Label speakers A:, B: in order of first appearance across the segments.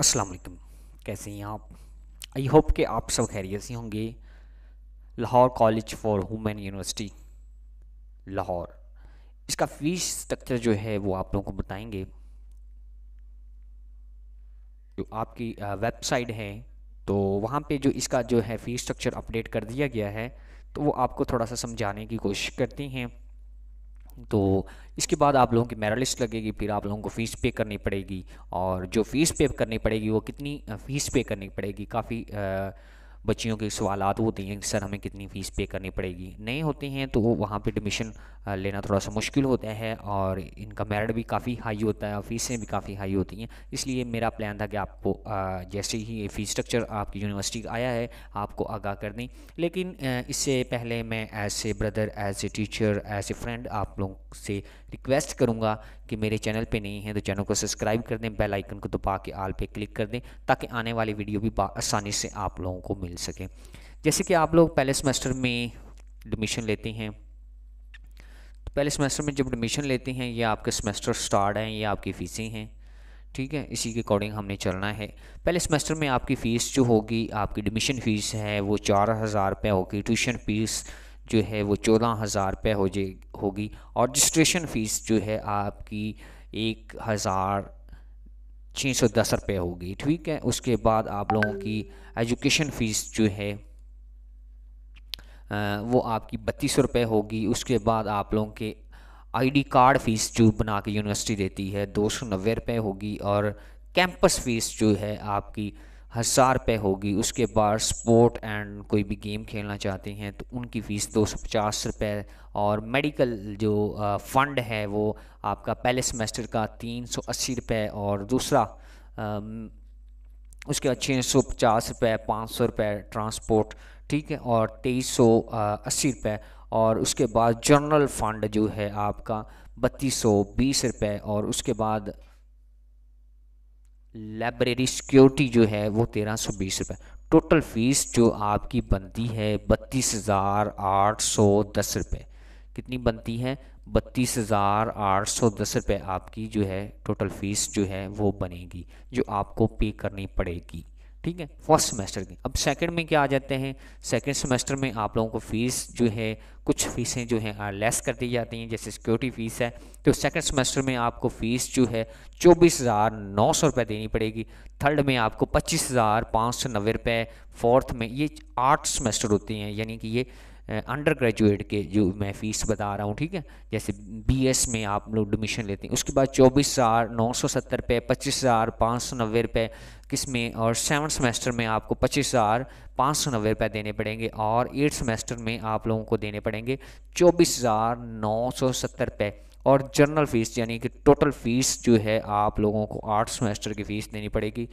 A: अस्सलाम वालेकुम कैसे हैं आप आई होप के आप सब खैरियत से होंगे Lahore college for women university Lahore इसका फीस स्ट्रक्चर जो है वो आप लोगों को बताएंगे जो आपकी वेबसाइट है तो वहाँ पे जो इसका जो है फ़ीस स्ट्रक्चर अपडेट कर दिया गया है तो वो आपको थोड़ा सा समझाने की कोशिश करती हैं तो इसके बाद आप लोगों की मेरा लिस्ट लगेगी फिर आप लोगों को फ़ीस पे करनी पड़ेगी और जो फ़ीस पे करनी पड़ेगी वो कितनी फ़ीस पे करनी पड़ेगी काफ़ी बच्चियों के सवाल होते हैं कि सर हमें कितनी फ़ीस पे करनी पड़ेगी नए होते हैं तो वहाँ पर एडमिशन लेना थोड़ा सा मुश्किल होता है और इनका मेरिट भी काफ़ी हाई होता है और फ़ीसें भी काफ़ी हाई होती हैं इसलिए मेरा प्लान था कि आपको जैसे ही फ़ीस स्ट्रक्चर आपकी यूनिवर्सिटी का आया है आपको आगाह कर दें लेकिन इससे पहले मैं as a brother as a teacher as a friend आप लोग से रिक्वेस्ट करूँगा कि मेरे चैनल पर नहीं है तो चैनल को सब्सक्राइब कर दें बेलाइकन को दबा के आल पर क्लिक कर दें ताकि आने वाली वीडियो भी आसानी से आप लोगों को मिल मिल सके जैसे कि आप लोग पहले सेमेस्टर में एडमिशन लेते हैं तो पहले सेमेस्टर में जब एडमिशन लेते हैं ये आपके सेमेस्टर स्टार्ट हैं ये आपकी फ़ीसें हैं ठीक है इसी के अकॉर्डिंग हमने चलना है पहले सेमेस्टर में आपकी फ़ीस जो होगी आपकी एडमिशन फ़ीस है वो चार हज़ार रुपये होगी ट्यूशन फ़ीस जो है वो चौदह हज़ार रुपये हो जाए होगी और रजिस्ट्रेशन फ़ीस जो है आपकी एक हज़ार छः सौ दस रुपये होगी ठीक है उसके बाद आप लोगों की एजुकेशन फ़ीस जो है आ, वो आपकी बत्तीस सौ रुपये होगी उसके बाद आप लोगों के आईडी कार्ड फ़ीस जो बना के यूनिवर्सिटी देती है दो सौ नब्बे रुपये होगी और कैंपस फ़ीस जो है आपकी हज़ार रुपये होगी उसके बाद स्पोर्ट एंड कोई भी गेम खेलना चाहते हैं तो उनकी फ़ीस दो सौ पचास रुपये और मेडिकल जो फ़ंड है वो आपका पहले सेमेस्टर का तीन सौ अस्सी रुपये और दूसरा उसके बाद छः सौ पचास रुपये पाँच सौ रुपये ट्रांसपोर्ट ठीक है और तेईस सौ अस्सी रुपये और उसके बाद जनरल फ़ंड जो है आपका बत्तीस सौ बीस रुपये और उसके बाद लाइब्रेरी सिक्योरिटी जो है वो तेरह सौ बीस रुपये टोटल फीस जो आपकी बनती है बत्तीस हज़ार आठ सौ दस रुपये कितनी बनती है बत्तीस हज़ार आठ सौ दस रुपये आपकी जो है टोटल फीस जो है वो बनेगी जो आपको पे करनी पड़ेगी ठीक है फर्स्ट सेमेस्टर की अब सेकंड में क्या आ जाते हैं सेकंड सेमेस्टर में आप लोगों को फीस जो है कुछ फीसें जो हैं लेस कर दी जाती हैं जैसे सिक्योरिटी फीस है तो सेकंड सेमेस्टर में आपको फ़ीस जो है चौबीस हज़ार नौ सौ रुपये देनी पड़ेगी थर्ड में आपको पच्चीस हज़ार पाँच सौ नब्बे रुपये फोर्थ में ये आठ सेमेस्टर होती हैं यानी कि ये अंडर ग्रेजुएट के जो मैं फ़ीस बता रहा हूँ ठीक है जैसे बीएस में आप लोग एडमिशन लेते हैं उसके बाद चौबीस हज़ार नौ सौ सत्तर रुपये पच्चीस हज़ार पाँच सौ नब्बे रुपये किस में और सेवन सेमेस्टर में आपको पच्चीस हज़ार पाँच सौ नब्बे रुपये देने पड़ेंगे और एट सेमेस्टर में आप लोगों को देने पड़ेंगे चौबीस हज़ार नौ सौ सत्तर रुपये और जर्नल फ़ीस यानी कि टोटल फ़ीस जो है आप लोगों को आठ सेमेस्टर की फ़ीस देनी पड़ेगी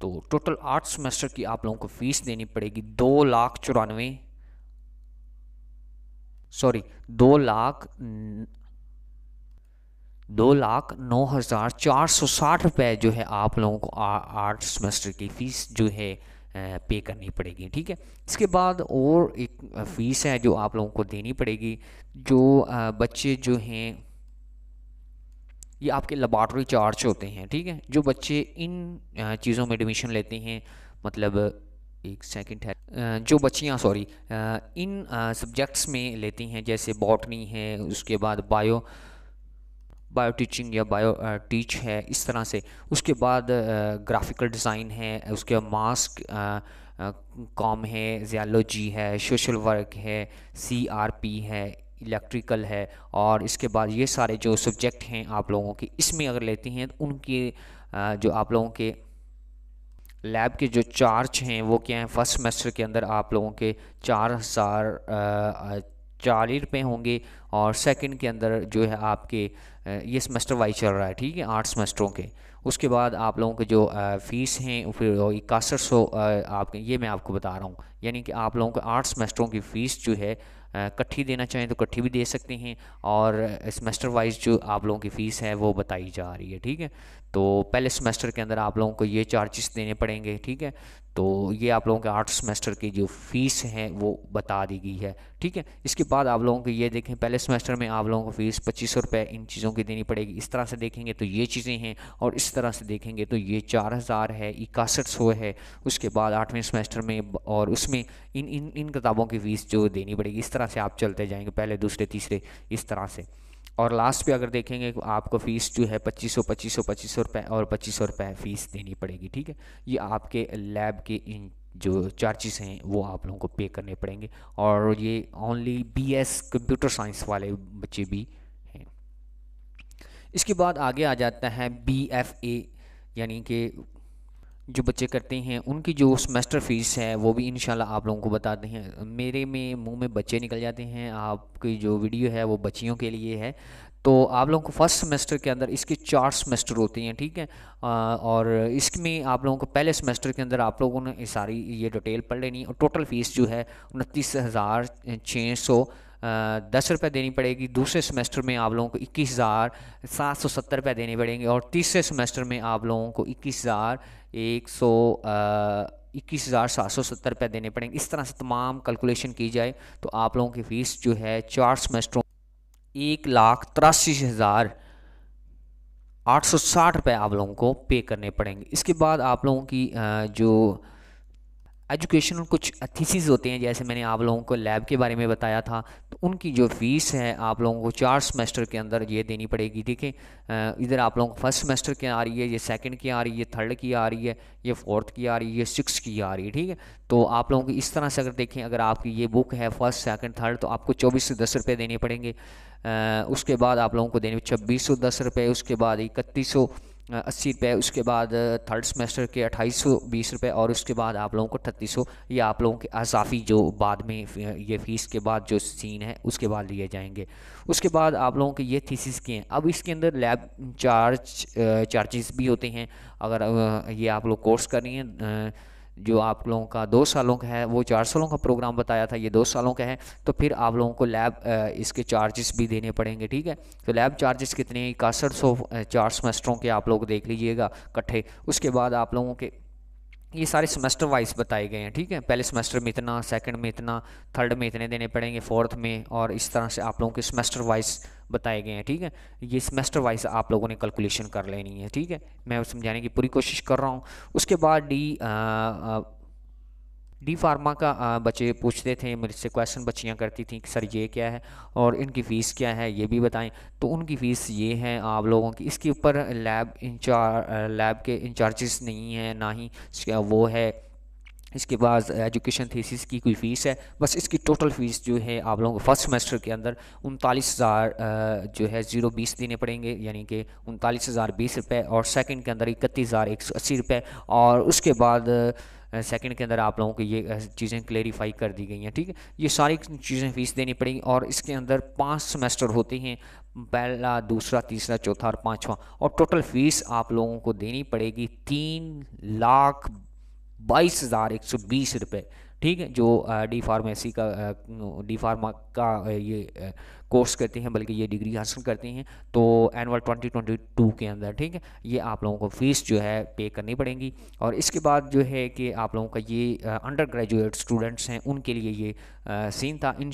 A: तो टोटल आठ सेमेस्टर की आप लोगों को फीस देनी पड़ेगी दो लाख चौरानवे सॉरी दो लाख दो लाख नौ हज़ार चार सौ साठ रुपये जो है आप लोगों को आठ सेमेस्टर की फ़ीस जो है पे करनी पड़ेगी ठीक है इसके बाद और एक फ़ीस है जो आप लोगों को देनी पड़ेगी जो बच्चे जो हैं ये आपके लेबॉर्ट्री चार्ज होते हैं ठीक है जो बच्चे इन चीज़ों में एडमिशन लेते हैं मतलब एक सेकंड है जो बच्चियाँ सॉरी इन सब्जेक्ट्स में लेती हैं जैसे बॉटनी है उसके बाद बायो बायो टीचिंग या बायो टीच है इस तरह से उसके बाद ग्राफिकल डिज़ाइन है उसके बाद मास्क कॉम है जियालोजी है सोशल वर्क है सीआरपी है इलेक्ट्रिकल है और इसके बाद ये सारे जो सब्जेक्ट हैं आप लोगों के इसमें अगर लेते हैं तो उनके जो आप लोगों के लैब के जो चार्ज हैं वो क्या हैं फर्स्ट सेमेस्टर के अंदर आप लोगों के चार हज़ार चालीस रुपये होंगे और सेकंड के अंदर जो है आपके ये सेमेस्टर वाइज चल रहा है ठीक है आठ सेमेस्टरों के उसके बाद आप लोगों के जो फ़ीस हैं फिर इक्यासठ सौ आपके ये मैं आपको बता रहा हूँ यानी कि आप लोगों के आठ सेमेस्टरों की फ़ीस जो है कट्ठी देना चाहें तो कट्ठी भी दे सकते हैं और सेमेस्टर वाइज जो आप लोगों की फ़ीस है वो बताई जा रही है ठीक है तो पहले सेमेस्टर के अंदर आप लोगों को ये चार्जेस देने पड़ेंगे ठीक है तो ये आप लोगों के आठ सेमेस्टर की जो फ़ीस है वो बता दी गई है ठीक है इसके बाद आप लोगों को ये देखें पहले सेमेस्टर में आप लोगों को फ़ीस पच्चीस सौ रुपये इन चीज़ों की देनी पड़ेगी इस तरह से देखेंगे तो ये चीज़ें हैं और इस तरह से देखेंगे तो ये चार हज़ार है इक्यासठ सौ है उसके बाद आठवें सेमेस्टर में और उसमें इन इन इन किताबों की फ़ीस जो देनी पड़ेगी इस तरह तरह से आप चलते जाएंगे पहले दूसरे तीसरे इस तरह से और लास्ट पे अगर देखेंगे आपको फ़ीस जो है पच्चीस सौ पच्चीस सौ पच्चीस सौ रुपये और पच्चीस सौ रुपये फ़ीस देनी पड़ेगी ठीक है ये आपके लैब के इन जो चार्जेस हैं वो आप लोगों को पे करने पड़ेंगे और ये ओनली बीएस कंप्यूटर साइंस वाले बच्चे भी हैं इसके बाद आगे आ जाता है बी एफ ए यानी कि जो बच्चे करते हैं उनकी जो सेमेस्टर फ़ीस है वो भी इन आप लोगों को बताते हैं मेरे में मुंह में बच्चे निकल जाते हैं आपकी जो वीडियो है वो बच्चियों के लिए है तो आप लोगों को फर्स्ट सेमेस्टर के अंदर इसके चार सेमेस्टर होते हैं ठीक है आ, और इसमें आप लोगों को पहले सेमेस्टर के अंदर आप लोगों ने सारी ये डिटेल पढ़ लेनी है और टोटल फ़ीस जो है उनतीस हज़ार छः सौ दस रुपये देनी पड़ेगी दूसरे सेमेस्टर में आप लोगों को इक्कीस हज़ार सात सौ सत्तर रुपये देने पड़ेंगे और तीसरे सेमेस्टर में आप लोगों को इक्कीस हज़ार एक सौ इक्कीस हज़ार सात सौ सत्तर रुपये देने पड़ेंगे इस तरह से तमाम कैलकुलेशन की जाए तो आप लोगों की फ़ीस जो है चार सेमेस्टरों एक लाख तिरासी हज़ार आठ सौ साठ रुपये आप लोगों को पे करने पड़ेंगे इसके बाद आप लोगों की जो एजुकेशनल कुछ थीसिस होते हैं जैसे मैंने आप लोगों को लैब के बारे में बताया था तो उनकी जो फ़ीस है आप लोगों को चार सेमेस्टर के अंदर ये देनी पड़ेगी ठीक है इधर आप लोगों को फर्स्ट सेमेस्टर की आ रही है ये सेकंड की आ रही है थर्ड की आ रही है ये फोर्थ की आ रही है ये सिक्स की आ रही है ठीक है तो आप लोगों की इस तरह से अगर देखें अगर आपकी ये बुक है फर्स्ट सेकेंड थर्ड तो आपको चौबीस सौ दस रुपये देने पड़ेंगे आ, उसके बाद आप लोगों को देने छब्बीस सौ दस रुपये उसके बाद इकतीस सौ अस्सी रुपये उसके बाद थर्ड सेमेस्टर के अट्ठाईस सौ बीस रुपये और उसके बाद आप लोगों को अट्ठतीस सौ ये आप लोगों के अजाफी जो बाद में ये फ़ीस के बाद जो सीन है उसके बाद लिए जाएंगे उसके बाद आप लोगों के ये थीसिस के हैं अब इसके अंदर लैब चार्ज चार्जेस भी होते हैं अगर ये आप लोग कोर्स कर रही हैं जो आप लोगों का दो सालों का है वो चार सालों का प्रोग्राम बताया था ये दो सालों का है तो फिर आप लोगों को लैब इसके चार्जेस भी देने पड़ेंगे ठीक है तो लैब चार्जेस कितने इक्सठ सौ चार सेमेस्टरों के आप लोग देख लीजिएगा इकट्ठे उसके बाद आप लोगों के ये सारे सेमेस्टर वाइज बताए गए हैं ठीक है पहले सेमेस्टर में इतना सेकंड में इतना थर्ड में इतने देने पड़ेंगे फोर्थ में और इस तरह से आप लोगों के सेमेस्टर वाइज बताए गए हैं ठीक है ये सेमेस्टर वाइज आप लोगों ने कैलकुलेशन कर लेनी है ठीक है मैं समझाने की पूरी कोशिश कर रहा हूँ उसके बाद डी डी फार्मा का बच्चे पूछते थे मेरे से क्वेश्चन बच्चियाँ करती थी कि सर ये क्या है और इनकी फ़ीस क्या है ये भी बताएं तो उनकी फ़ीस ये है आप लोगों की इसके ऊपर लैब इंचार लैब के इंचार्जेस नहीं हैं ना ही वो है इसके बाद एजुकेशन थीसिस की कोई फ़ीस है बस इसकी टोटल फ़ीस जो है आप लोगों को फर्स्ट सेमेस्टर के अंदर उनतालीस हज़ार जो है ज़ीरो बीस देने पड़ेंगे यानी कि उनतालीस हज़ार बीस रुपये और सेकंड के अंदर इकतीस हज़ार एक सौ अस्सी रुपये और उसके बाद सेकंड के अंदर आप लोगों को ये चीज़ें क्लेरिफाई कर दी गई हैं ठीक है ये सारी चीज़ें फीस देनी पड़ेगी और इसके अंदर पाँच सेमेस्टर होते हैं पहला दूसरा तीसरा चौथा और पाँचवा और टोटल फीस आप लोगों को देनी पड़ेगी तीन लाख बाईस हज़ार एक सौ बीस रुपये ठीक है जो डी फार्मेसी का डी फार्मा का ये कोर्स करते हैं बल्कि ये डिग्री हासिल करते हैं तो एनअल 2022 के अंदर ठीक है ये आप लोगों को फ़ीस जो है पे करनी पड़ेगी और इसके बाद जो है कि आप लोगों का ये अंडर ग्रेजुएट स्टूडेंट्स हैं उनके लिए ये आ, सीन था इन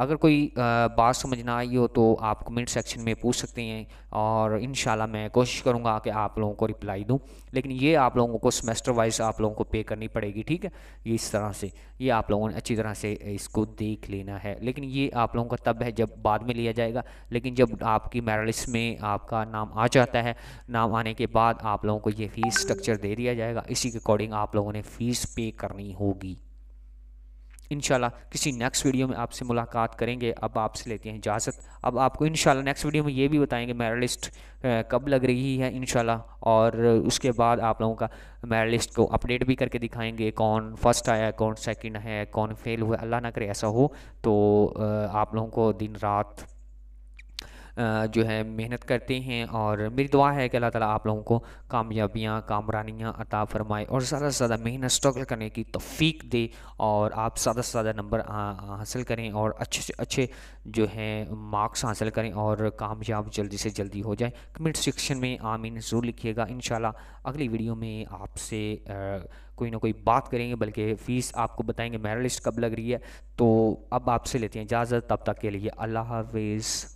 A: अगर कोई आ, बात समझना आई हो तो आप कमेंट सेक्शन में पूछ सकते हैं और इन मैं कोशिश करूँगा कि आप लोगों को रिप्लाई दूँ लेकिन ये आप लोगों को सेमेस्टर वाइज आप लोगों को पे करनी पड़ेगी ठीक है ये इस तरह से ये आप लोगों ने अच्छी तरह से इसको देख लेना है लेकिन ये आप लोगों का तब है जब बाद में लिया जाएगा लेकिन जब आपकी मेरिट में आपका नाम आ जाता है नाम आने के बाद आप लोगों को ये फ़ीस स्ट्रक्चर दे दिया जाएगा इसी के अकॉर्डिंग आप लोगों ने फ़ीस पे करनी होगी इन किसी नेक्स्ट वीडियो में आपसे मुलाकात करेंगे अब आपसे लेते हैं इजाज़त अब आपको इन नेक्स्ट वीडियो में ये भी बताएंगे मेरा लिस्ट कब लग रही है इन और उसके बाद आप लोगों का मेरा लिस्ट को अपडेट भी करके दिखाएंगे कौन फर्स्ट आया कौन सेकंड है कौन फेल हुआ अल्लाह ना करे ऐसा हो तो आप लोगों को दिन रात जो है मेहनत करते हैं और मेरी दुआ है कि अल्लाह ताला आप लोगों को कामयाबियाँ कामरानियाँ अता फरमाए और ज़्यादा से ज़्यादा मेहनत स्ट्रगल करने की तफीक दे और आप ज़्यादा से ज़्यादा नंबर हासिल करें और अच्छे से अच्छे जो हैं मार्क्स हासिल करें और कामयाब जल्दी से जल्दी हो जाए कमेंट सेक्शन में आमीन ज़रूर लिखिएगा इन अगली वीडियो में आपसे कोई ना कोई बात करेंगे बल्कि फ़ीस आपको बताएंगे मेरा लिस्ट कब लग रही है तो अब आपसे लेते हैं इजाज़त तब तक के लिए अल्लाह हाफिज़